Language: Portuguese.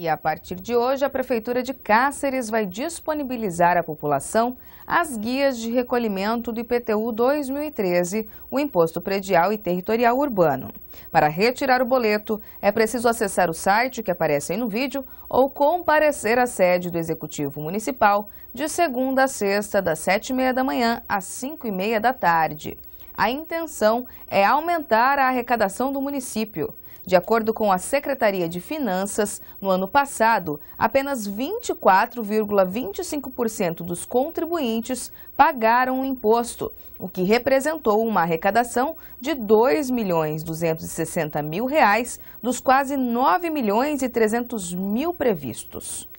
E a partir de hoje, a Prefeitura de Cáceres vai disponibilizar à população as guias de recolhimento do IPTU 2013, o Imposto Predial e Territorial Urbano. Para retirar o boleto, é preciso acessar o site que aparece aí no vídeo ou comparecer à sede do Executivo Municipal de segunda a sexta, das 7h30 da manhã às 5h30 da tarde a intenção é aumentar a arrecadação do município. De acordo com a Secretaria de Finanças, no ano passado, apenas 24,25% dos contribuintes pagaram o imposto, o que representou uma arrecadação de R$ 2.260.000 dos quase R$ 9.300.000 previstos.